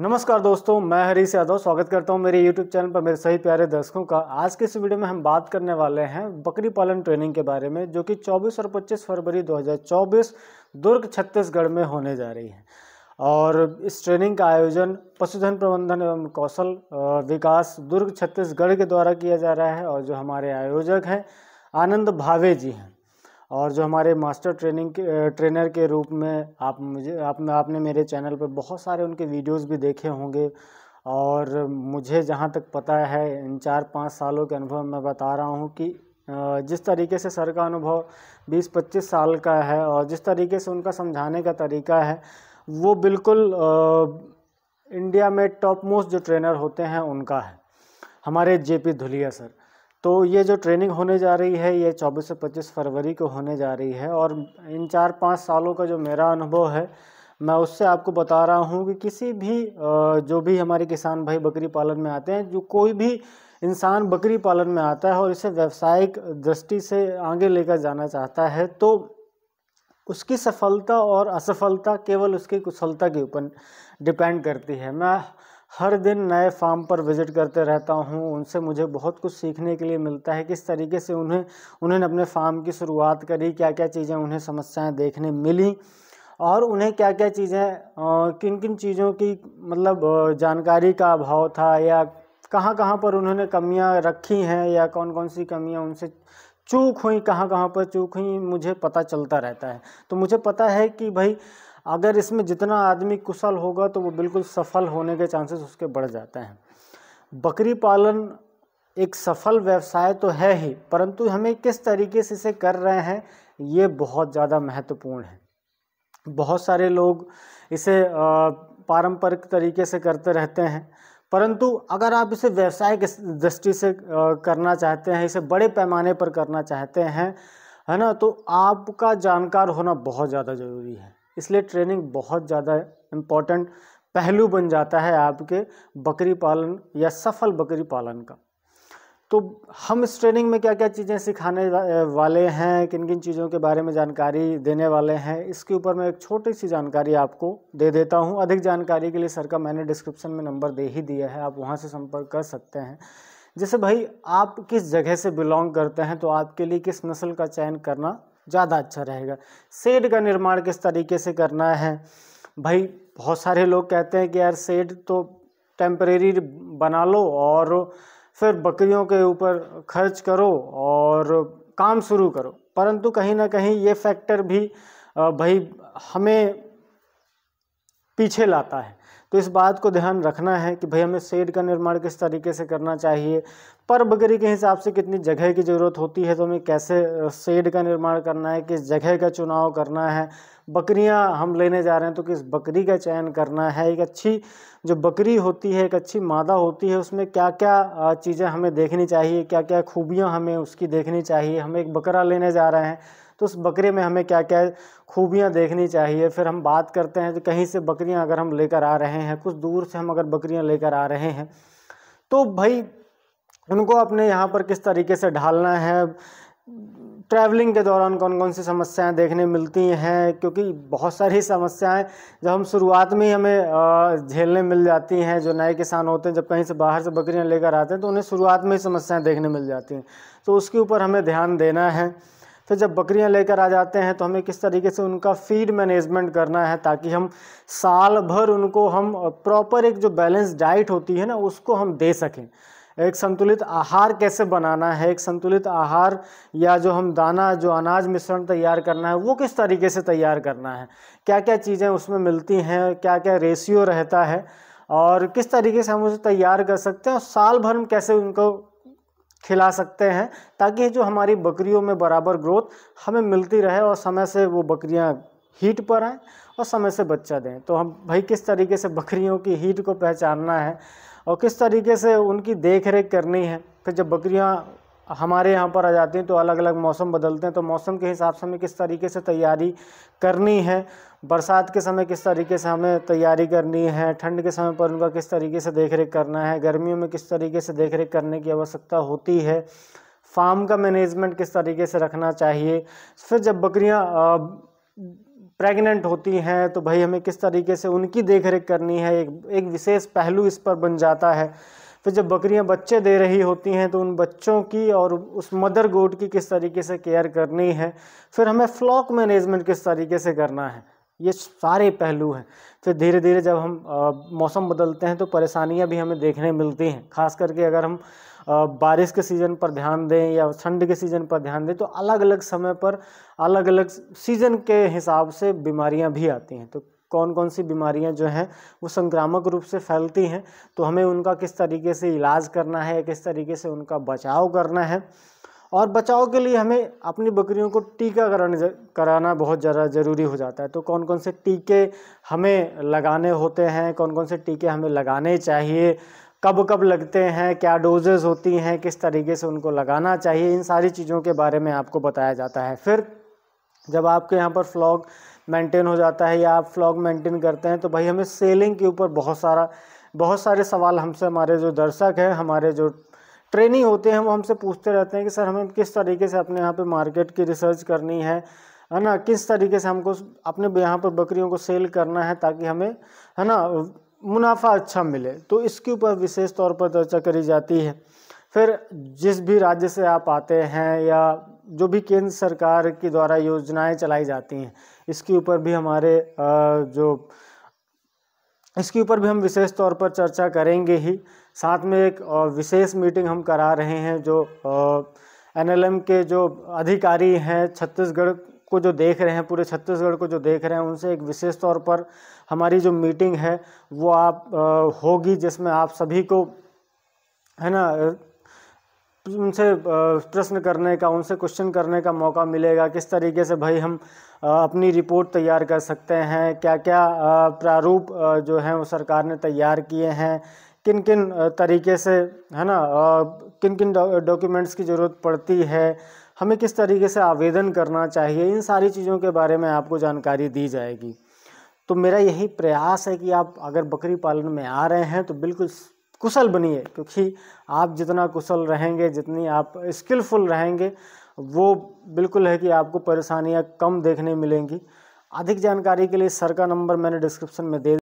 नमस्कार दोस्तों मैं हरीश यादव स्वागत करता हूं मेरे YouTube चैनल पर मेरे सही प्यारे दर्शकों का आज के इस वीडियो में हम बात करने वाले हैं बकरी पालन ट्रेनिंग के बारे में जो कि 24 और 25 फरवरी 2024 दुर्ग छत्तीसगढ़ में होने जा रही है और इस ट्रेनिंग का आयोजन पशुधन प्रबंधन एवं कौशल विकास दुर्ग छत्तीसगढ़ के द्वारा किया जा रहा है और जो हमारे आयोजक हैं आनंद भावे जी हैं और जो हमारे मास्टर ट्रेनिंग के ट्रेनर के रूप में आप मुझे आप आपने मेरे चैनल पर बहुत सारे उनके वीडियोस भी देखे होंगे और मुझे जहाँ तक पता है इन चार पाँच सालों के अनुभव मैं बता रहा हूँ कि जिस तरीके से सर का अनुभव 20-25 साल का है और जिस तरीके से उनका समझाने का तरीका है वो बिल्कुल इंडिया में टॉप मोस्ट जो ट्रेनर होते हैं उनका है हमारे जे पी धुलिया सर तो ये जो ट्रेनिंग होने जा रही है ये 24 से 25 फरवरी को होने जा रही है और इन चार पाँच सालों का जो मेरा अनुभव है मैं उससे आपको बता रहा हूँ कि किसी भी जो भी हमारे किसान भाई बकरी पालन में आते हैं जो कोई भी इंसान बकरी पालन में आता है और इसे व्यावसायिक दृष्टि से आगे लेकर जाना चाहता है तो उसकी सफलता और असफलता केवल उसकी कुशलता के ऊपर डिपेंड करती है मैं हर दिन नए फार्म पर विज़िट करते रहता हूँ उनसे मुझे बहुत कुछ सीखने के लिए मिलता है किस तरीके से उन्हें उन्होंने अपने फार्म की शुरुआत करी क्या क्या चीज़ें उन्हें समस्याएं देखने मिली और उन्हें क्या क्या चीज़ें किन किन चीज़ों की मतलब जानकारी का अभाव था या कहाँ कहाँ पर उन्होंने कमियाँ रखी हैं या कौन कौन सी कमियाँ उनसे चूक हुई कहाँ कहाँ पर चूक हुई मुझे पता चलता रहता है तो मुझे पता है कि भाई अगर इसमें जितना आदमी कुशल होगा तो वो बिल्कुल सफल होने के चांसेस उसके बढ़ जाते हैं बकरी पालन एक सफल व्यवसाय तो है ही परंतु हमें किस तरीके से इसे कर रहे हैं ये बहुत ज़्यादा महत्वपूर्ण है बहुत सारे लोग इसे पारंपरिक तरीके से करते रहते हैं परंतु अगर आप इसे व्यवसाय के दृष्टि से करना चाहते हैं इसे बड़े पैमाने पर करना चाहते हैं है ना तो आपका जानकार होना बहुत ज़्यादा ज़रूरी है इसलिए ट्रेनिंग बहुत ज़्यादा इम्पॉर्टेंट पहलू बन जाता है आपके बकरी पालन या सफल बकरी पालन का तो हम इस ट्रेनिंग में क्या क्या चीज़ें सिखाने वाले हैं किन किन चीज़ों के बारे में जानकारी देने वाले हैं इसके ऊपर मैं एक छोटी सी जानकारी आपको दे देता हूं अधिक जानकारी के लिए सर का मैंने डिस्क्रिप्शन में नंबर दे ही दिया है आप वहां से संपर्क कर सकते हैं जैसे भाई आप किस जगह से बिलोंग करते हैं तो आपके लिए किस नस्ल का चयन करना ज़्यादा अच्छा रहेगा शेड का निर्माण किस तरीके से करना है भाई बहुत सारे लोग कहते हैं कि यार शेड तो टेम्परेरी बना लो और फिर बकरियों के ऊपर खर्च करो और काम शुरू करो परंतु कहीं ना कहीं ये फैक्टर भी भाई हमें पीछे लाता है तो इस बात को ध्यान रखना है कि भाई हमें शेड का निर्माण किस तरीके से करना चाहिए पर बकरी के हिसाब से कितनी जगह की ज़रूरत होती है तो हमें कैसे शेड का निर्माण करना है किस जगह का चुनाव करना है बकरियां हम लेने जा रहे हैं तो किस बकरी का चयन करना है एक अच्छी जो बकरी होती है एक अच्छी मादा होती है उसमें क्या क्या चीज़ें हमें देखनी चाहिए क्या क्या ख़ूबियाँ हमें उसकी देखनी चाहिए हम एक बकरा लेने जा रहे हैं तो उस बकरे में हमें क्या क्या खूबियाँ देखनी चाहिए फिर हम बात करते हैं तो कहीं से बकरियाँ अगर हम लेकर आ रहे हैं कुछ दूर से हम अगर बकरियाँ लेकर आ रहे हैं तो भाई उनको अपने यहाँ पर किस तरीके से ढालना है ट्रैवलिंग के दौरान कौन कौन सी समस्याएं देखने मिलती हैं क्योंकि बहुत सारी समस्याएं जब हम शुरुआत में ही हमें झेलने मिल जाती हैं जो नए किसान होते हैं जब कहीं से बाहर से बकरियां लेकर आते हैं तो उन्हें शुरुआत में ही समस्याएं देखने मिल जाती हैं तो उसके ऊपर हमें ध्यान देना है फिर जब बकरियां लेकर आ जाते हैं तो हमें किस तरीके से उनका फीड मैनेजमेंट करना है ताकि हम साल भर उनको हम प्रॉपर एक जो बैलेंस डाइट होती है ना उसको हम दे सकें एक संतुलित आहार कैसे बनाना है एक संतुलित आहार या जो हम दाना जो अनाज मिश्रण तैयार करना है वो किस तरीके से तैयार करना है क्या क्या चीज़ें उसमें मिलती हैं क्या क्या रेशियो रहता है और किस तरीके से हम उसे तैयार कर सकते हैं और साल भर हम कैसे उनको खिला सकते हैं ताकि जो हमारी बकरियों में बराबर ग्रोथ हमें मिलती रहे और समय से वो बकरियाँ हीट पर आएँ और समय से बच्चा दें तो हम भाई किस तरीके से बकरियों की हीट को पहचानना है और किस तरीके से उनकी देख रेख करनी है फिर जब बकरियाँ हमारे यहाँ पर आ जाती हैं तो अलग अलग मौसम बदलते हैं तो मौसम के हिसाब से हमें किस तरीके से तैयारी करनी है बरसात के समय किस तरीके से हमें तैयारी करनी है ठंड के समय पर उनका किस तरीके से देख रेख करना है गर्मियों में किस तरीके से देख रेख करने की आवश्यकता होती है फार्म का मैनेजमेंट किस तरीके से रखना चाहिए फिर जब बकरियाँ प्रेग्नेंट होती हैं तो भाई हमें किस तरीके से उनकी देख रेख करनी है एक एक विशेष पहलू इस पर बन जाता है फिर जब बकरियां बच्चे दे रही होती हैं तो उन बच्चों की और उस मदर गोड की किस तरीके से केयर करनी है फिर हमें फ्लॉक मैनेजमेंट किस तरीके से करना है ये सारे पहलू हैं फिर धीरे धीरे जब हम आ, मौसम बदलते हैं तो परेशानियां भी हमें देखने मिलती हैं खास करके अगर हम आ, बारिश के सीज़न पर ध्यान दें या ठंड के सीज़न पर ध्यान दें तो अलग अलग समय पर अलग अलग सीज़न के हिसाब से बीमारियां भी आती हैं तो कौन कौन सी बीमारियां जो हैं वो संक्रामक रूप से फैलती हैं तो हमें उनका किस तरीके से इलाज करना है किस तरीके से उनका बचाव करना है और बचाव के लिए हमें अपनी बकरियों को टीकाकरण कराना बहुत ज़्यादा ज़रूरी हो जाता है तो कौन कौन से टीके हमें लगाने होते हैं कौन कौन से टीके हमें लगाने चाहिए कब कब लगते हैं क्या डोजेज़ होती हैं किस तरीके से उनको लगाना चाहिए इन सारी चीज़ों के बारे में आपको बताया जाता है फिर जब आपके यहाँ पर फ्लॉग मेंटेन हो जाता है या आप फ्लॉग मेंटेन करते हैं तो भाई हमें सेलिंग के ऊपर बहुत सारा बहुत सारे सवाल हमसे हमारे जो दर्शक हैं हमारे जो ट्रेनिंग होते हैं वो हमसे पूछते रहते हैं कि सर हमें किस तरीके से अपने यहाँ पे मार्केट की रिसर्च करनी है है ना किस तरीके से हमको अपने यहाँ पर बकरियों को सेल करना है ताकि हमें है ना मुनाफा अच्छा मिले तो इसके ऊपर विशेष तौर पर चर्चा करी जाती है फिर जिस भी राज्य से आप आते हैं या जो भी केंद्र सरकार के द्वारा योजनाएं चलाई जाती हैं इसके ऊपर भी हमारे जो इसके ऊपर भी हम विशेष तौर पर चर्चा करेंगे ही साथ में एक विशेष मीटिंग हम करा रहे हैं जो एनएलएम के जो अधिकारी हैं छत्तीसगढ़ को जो देख रहे हैं पूरे छत्तीसगढ़ को जो देख रहे हैं उनसे एक विशेष तौर पर हमारी जो मीटिंग है वो आप होगी जिसमें आप सभी को है ना उनसे प्रश्न करने का उनसे क्वेश्चन करने का मौका मिलेगा किस तरीके से भाई हम अपनी रिपोर्ट तैयार कर सकते हैं क्या क्या प्रारूप जो हैं वो सरकार ने तैयार किए हैं किन किन तरीके से है ना किन किन डॉक्यूमेंट्स की ज़रूरत पड़ती है हमें किस तरीके से आवेदन करना चाहिए इन सारी चीज़ों के बारे में आपको जानकारी दी जाएगी तो मेरा यही प्रयास है कि आप अगर बकरी पालन में आ रहे हैं तो बिल्कुल कुशल बनिए क्योंकि आप जितना कुशल रहेंगे जितनी आप स्किलफुल रहेंगे वो बिल्कुल है कि आपको परेशानियाँ कम देखने मिलेंगी अधिक जानकारी के लिए सर का नंबर मैंने डिस्क्रिप्शन में दे